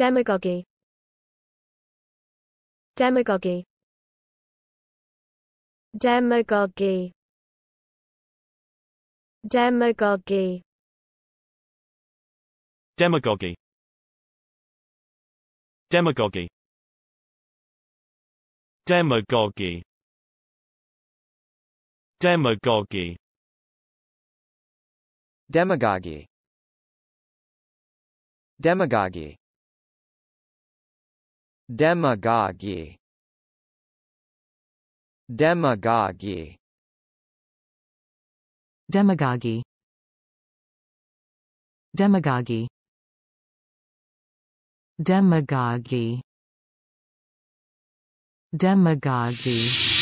Demagogy Demagogy Demagogy Demagogy Demagogy Demagogy Demagogy Demagogy Demagogy Demagogy Demagogy Demagogy Demagogy Demagogy Demagogy Demagogy